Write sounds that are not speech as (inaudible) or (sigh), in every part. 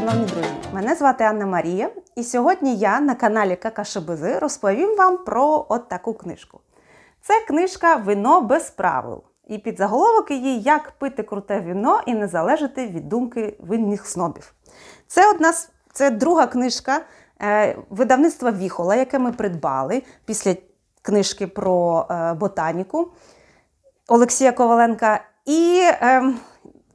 шановні друзі! Мене звати Анна Марія, і сьогодні я на каналі Какашебези розповім вам про от таку книжку. Це книжка Вино без правил. І під заголовок її Як пити круте віно і не залежати від думки винних снобів. Це одна це друга книжка е, видавництва Віхола, яке ми придбали після книжки про е, ботаніку Олексія Коваленка. І ем,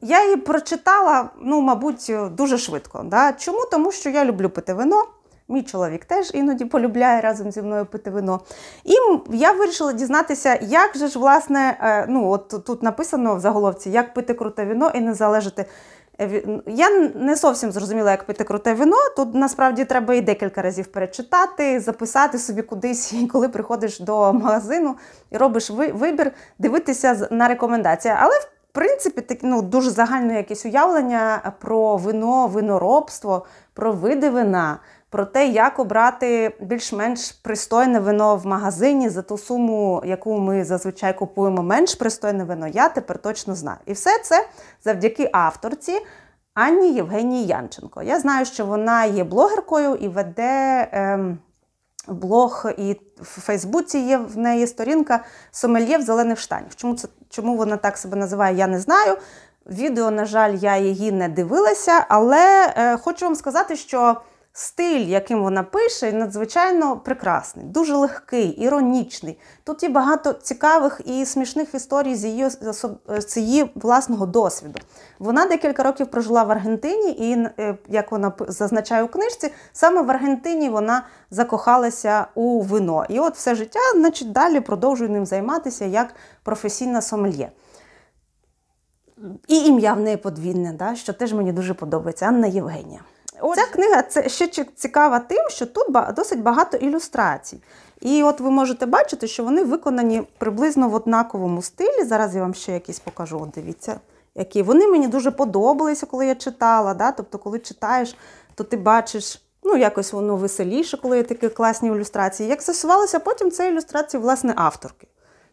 я її прочитала, ну, мабуть, дуже швидко. Да? Чому? Тому що я люблю пити вино. Мій чоловік теж іноді полюбляє разом зі мною пити вино. І я вирішила дізнатися, як же ж, власне, е, ну, от тут написано в заголовці, як пити круте вино і не залежати. Е, я не зовсім зрозуміла, як пити круте вино. Тут насправді треба і декілька разів перечитати, записати собі кудись, (laughs) і коли приходиш до магазину і робиш вибір, дивитися на рекомендації. Але в принципі, так, ну, дуже загальне якесь уявлення про вино, виноробство, про види вина, про те, як обрати більш-менш пристойне вино в магазині за ту суму, яку ми зазвичай купуємо, менш пристойне вино, я тепер точно знаю. І все це завдяки авторці. Анні Євгенії Янченко. Я знаю, що вона є блогеркою і веде ем, блог і в Фейсбуці є в неї сторінка Сомельє в зелених штанях. Чому це чому вона так себе називає? Я не знаю. Відео, на жаль, я її не дивилася, але е, хочу вам сказати, що. Стиль, яким вона пише, надзвичайно прекрасний, дуже легкий, іронічний. Тут є багато цікавих і смішних історій з її з е, її власного досвіду. Вона декілька років прожила в Аргентині, і е, як вона зазначає у книжці, саме в Аргентині вона закохалася у вино. І от все життя, значить, далі продовжує ним займатися як професійна сомельє. І ім'я в неї подвійне, да, що теж мені дуже подобається Анна Євгенія. От... Ця книга це ще цікава тим, що тут досить багато ілюстрацій. І от ви можете бачити, що вони виконані приблизно в однаковому стилі. Зараз я вам ще якісь покажу. От дивіться, які вони мені дуже подобалися, коли я читала. Да? Тобто, коли читаєш, то ти бачиш. Ну, якось воно веселіше, коли є такі класні ілюстрації. Як з'ясувалося, потім це ілюстрації власне авторки.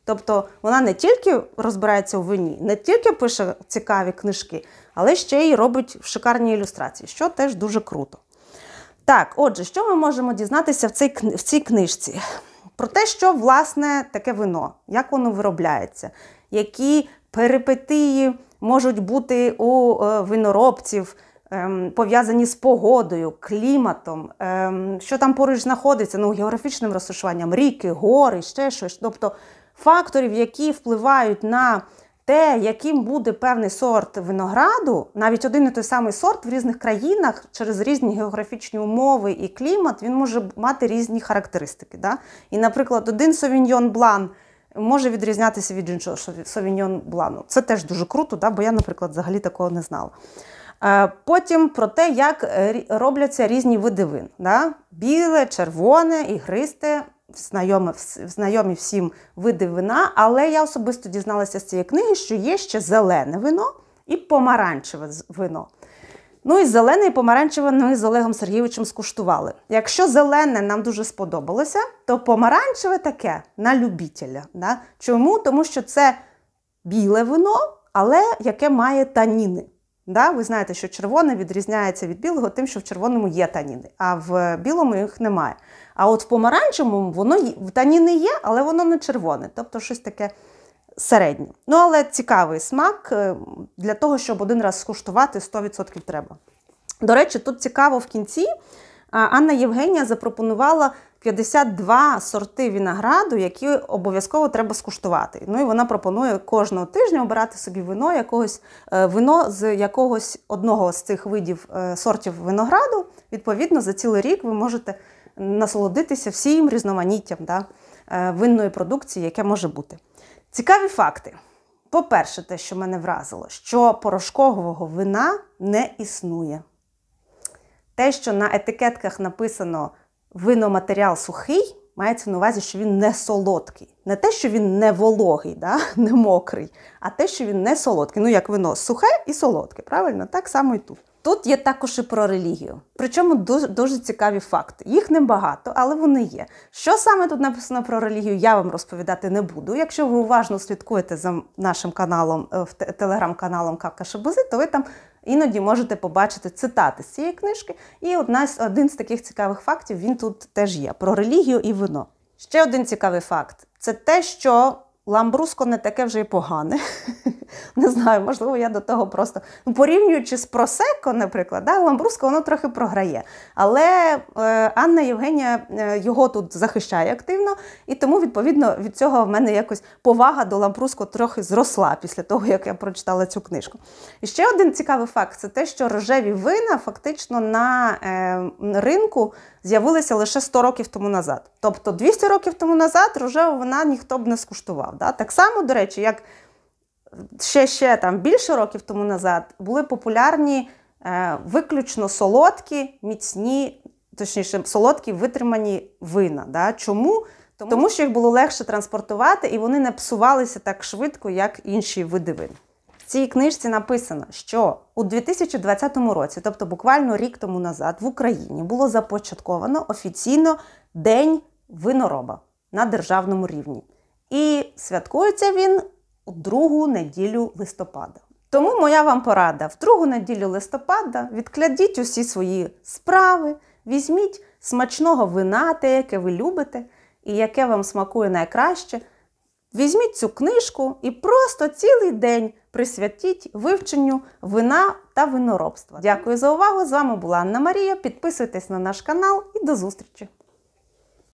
Тобто вона не тільки розбирається у вині, не тільки пише цікаві книжки, але ще й робить шикарні ілюстрації, що теж дуже круто. Так, отже, що ми можемо дізнатися в цій, в цій книжці? Про те, що власне таке вино, як воно виробляється, які перипетії можуть бути у е, виноробців, ем, пов'язані з погодою, кліматом, ем, що там поруч знаходиться, ну, географічним розташуванням, ріки, гори, ще щось. Тобто факторів, які впливають на те, яким буде певний сорт винограду, навіть один і той самий сорт в різних країнах через різні географічні умови і клімат, він може мати різні характеристики. Да? І, наприклад, один совіньйон блан може відрізнятися від іншого совіньйон блану. Це теж дуже круто, да? бо я, наприклад, взагалі такого не знала. Е, потім про те, як е, робляться різні види вин. Да? Біле, червоне, ігристе, знайомі всім види вина, але я особисто дізналася з цієї книги, що є ще зелене вино і помаранчеве вино. Ну і зелене і помаранчеве ми з Олегом Сергійовичем скуштували. Якщо зелене нам дуже сподобалося, то помаранчеве таке на любітеля. Да? Чому? Тому що це біле вино, але яке має таніни. Да? Ви знаєте, що червоне відрізняється від білого, тим, що в червоному є таніни, а в білому їх немає. А от в помаранчевому воно є, таніни є, але воно не червоне, тобто щось таке середнє. Ну, але цікавий смак е, для того, щоб один раз скуштувати 100% треба. До речі, тут цікаво в кінці Анна Євгенія запропонувала 52 сорти винограду, які обов'язково треба скуштувати. Ну і вона пропонує кожного тижня обирати собі вино якогось е, вино з якогось одного з цих видів е, сортів винограду. Відповідно, за цілий рік ви можете насолодитися всім різноманіттям да, е, винної продукції, яке може бути. Цікаві факти. По-перше, те, що мене вразило, що порошкового вина не існує те, що на етикетках написано виноматеріал сухий, мається на увазі, що він не солодкий. Не те, що він не вологий, да? (laughs) не мокрий, а те, що він не солодкий. Ну, як вино сухе і солодке, правильно? Так само і тут. Тут є також і про релігію. Причому дуже дуже цікаві факти. Їх небагато, але вони є. Що саме тут написано про релігію, я вам розповідати не буду. Якщо ви уважно слідкуєте за нашим каналом е, телеграм-каналом Какашебузи, то ви там іноді можете побачити цитати з цієї книжки. І одна один з таких цікавих фактів він тут теж є: про релігію і вино. Ще один цікавий факт це те, що Ламбруско не таке вже й погане. (laughs) Не знаю, можливо, я до того просто. Ну, Порівнюючи з просеко, наприклад, да, Ламбруско воно трохи програє. Але е, Анна Євгенія е, його тут захищає активно, і тому, відповідно, від цього в мене якось повага до Ламбруско трохи зросла після того, як я прочитала цю книжку. І ще один цікавий факт це те, що рожеві вина фактично на е, ринку з'явилися лише 100 років тому назад. Тобто 200 років тому назад рожева вина ніхто б не скуштував знав. Да? Так само, до речі, як ще ще там більше років тому назад були популярні е, виключно солодкі, міцні, точніше, солодкі витримані вина. Да? Чому? Тому, Тому що їх було легше транспортувати, і вони не псувалися так швидко, як інші види вин. В цій книжці написано, що у 2020 році, тобто буквально рік тому назад, в Україні було започатковано офіційно День винороба на державному рівні. І святкується він у другу неділю листопада. Тому моя вам порада: в другу неділю листопада відкладіть усі свої справи, візьміть смачного вина, те, яке ви любите, і яке вам смакує найкраще. Візьміть цю книжку і просто цілий день присвятіть вивченню вина та виноробства. Дякую за увагу! З вами була Анна Марія. Підписуйтесь на наш канал і до зустрічі!